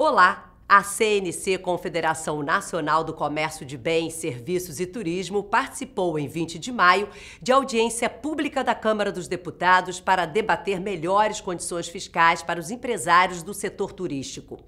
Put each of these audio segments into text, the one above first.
Olá! A CNC Confederação Nacional do Comércio de Bens, Serviços e Turismo participou em 20 de maio de audiência pública da Câmara dos Deputados para debater melhores condições fiscais para os empresários do setor turístico.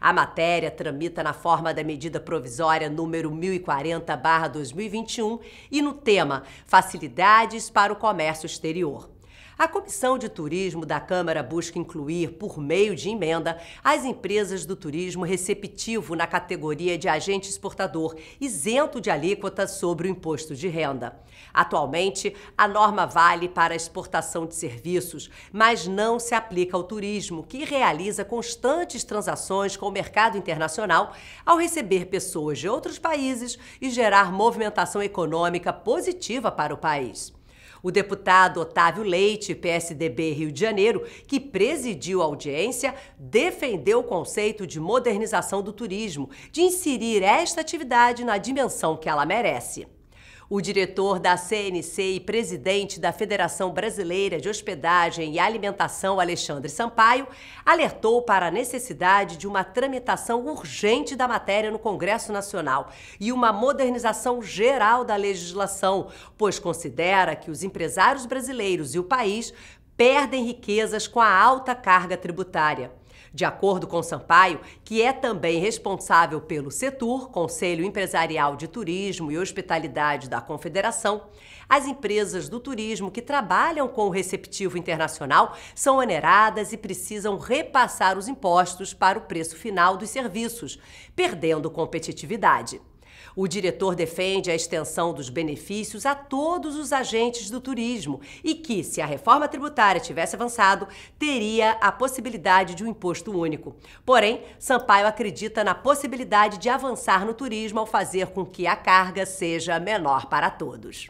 A matéria tramita na forma da medida provisória número 1040/2021 e no tema Facilidades para o Comércio Exterior. A Comissão de Turismo da Câmara busca incluir, por meio de emenda, as empresas do turismo receptivo na categoria de agente exportador, isento de alíquota sobre o imposto de renda. Atualmente, a norma vale para a exportação de serviços, mas não se aplica ao turismo, que realiza constantes transações com o mercado internacional ao receber pessoas de outros países e gerar movimentação econômica positiva para o país. O deputado Otávio Leite, PSDB Rio de Janeiro, que presidiu a audiência, defendeu o conceito de modernização do turismo, de inserir esta atividade na dimensão que ela merece. O diretor da CNC e presidente da Federação Brasileira de Hospedagem e Alimentação, Alexandre Sampaio, alertou para a necessidade de uma tramitação urgente da matéria no Congresso Nacional e uma modernização geral da legislação, pois considera que os empresários brasileiros e o país perdem riquezas com a alta carga tributária. De acordo com Sampaio, que é também responsável pelo Setur, Conselho Empresarial de Turismo e Hospitalidade da Confederação, as empresas do turismo que trabalham com o receptivo internacional são oneradas e precisam repassar os impostos para o preço final dos serviços, perdendo competitividade. O diretor defende a extensão dos benefícios a todos os agentes do turismo e que, se a reforma tributária tivesse avançado, teria a possibilidade de um imposto único. Porém, Sampaio acredita na possibilidade de avançar no turismo ao fazer com que a carga seja menor para todos.